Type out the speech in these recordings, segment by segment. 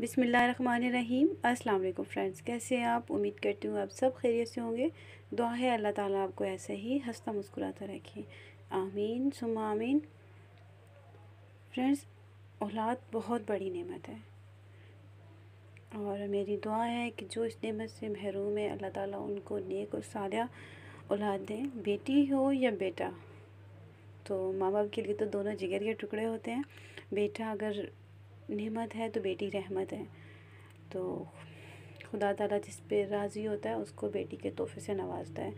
बिसमीम वालेकुम फ्रेंड्स कैसे हैं आप उम्मीद करती हूँ आप सब खैरियत से होंगे दुआ है अल्लाह ताला आपको ऐसे ही हंसता मुस्कुराता रखे आमीन सुम आमीन फ्रेंड्स औलाद बहुत बड़ी नेमत है और मेरी दुआ है कि जो इस नेमत से महरूम है अल्लाह ताला उनको नेक और सादा औलाद दें बेटी हो या बेटा तो माँ बाप के लिए तो दोनों जिगर के टुकड़े होते हैं बेटा अगर नेमत है तो बेटी रहमत है तो खुदा ताला जिस पे राज़ी होता है उसको बेटी के तोहफे से नवाजता है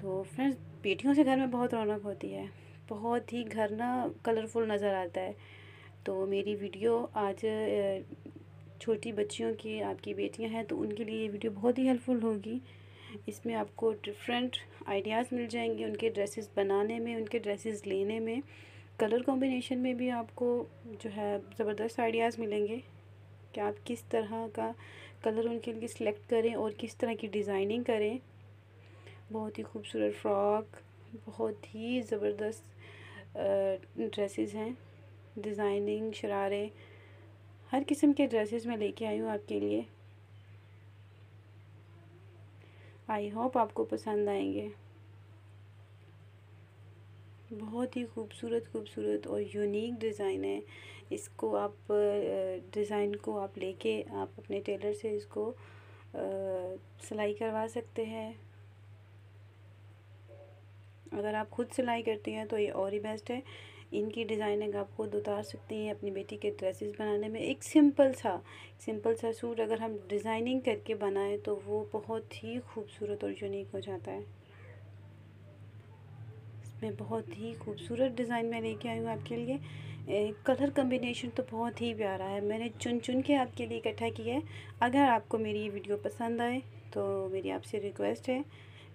तो फ्रेंड्स बेटियों से घर में बहुत रौनक होती है बहुत ही घर ना कलरफुल नज़र आता है तो मेरी वीडियो आज छोटी बच्चियों की आपकी बेटियां हैं तो उनके लिए ये वीडियो बहुत ही हेल्पफुल होगी इसमें आपको डिफरेंट आइडियाज़ मिल जाएंगे उनके ड्रेसेस बनाने में उनके ड्रेसेस लेने में कलर कॉम्बिनेशन में भी आपको जो है ज़बरदस्त आइडियाज़ मिलेंगे कि आप किस तरह का कलर उनके लिए सिलेक्ट करें और किस तरह की डिज़ाइनिंग करें बहुत ही खूबसूरत फ्रॉक बहुत ही ज़बरदस्त ड्रेसेस हैं डिज़ाइनिंग शरारे हर किस्म के ड्रेसेस मैं लेके आई हूँ आपके लिए आई होप आपको पसंद आएंगे बहुत ही खूबसूरत खूबसूरत और यूनिक डिज़ाइन है इसको आप डिज़ाइन को आप लेके आप अपने टेलर से इसको सिलाई करवा सकते हैं अगर आप खुद सिलाई करती हैं तो ये और ही बेस्ट है इनकी डिज़ाइनिंग आप खुद उतार सकती हैं अपनी बेटी के ड्रेसेस बनाने में एक सिंपल सा सिंपल सा सूट अगर हम डिज़ाइनिंग करके बनाएं तो वो बहुत ही खूबसूरत और यूनिक हो जाता है में बहुत ही खूबसूरत डिज़ाइन मैं लेके आई हूँ आपके लिए कलर कम्बिनेशन तो बहुत ही प्यारा है मैंने चुन चुन के आपके लिए इकट्ठा किया है अगर आपको मेरी ये वीडियो पसंद आए तो मेरी आपसे रिक्वेस्ट है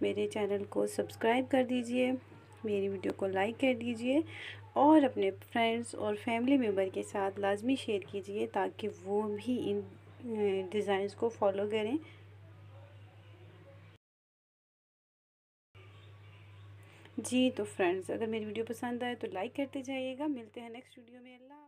मेरे चैनल को सब्सक्राइब कर दीजिए मेरी वीडियो को लाइक कर दीजिए और अपने फ्रेंड्स और फैमिली मेम्बर के साथ लाजमी शेयर कीजिए ताकि वो भी इन डिज़ाइंस को फॉलो करें जी तो फ्रेंड्स अगर मेरी वीडियो पसंद आए तो लाइक करते जाइएगा मिलते हैं नेक्स्ट वीडियो में अल्लाह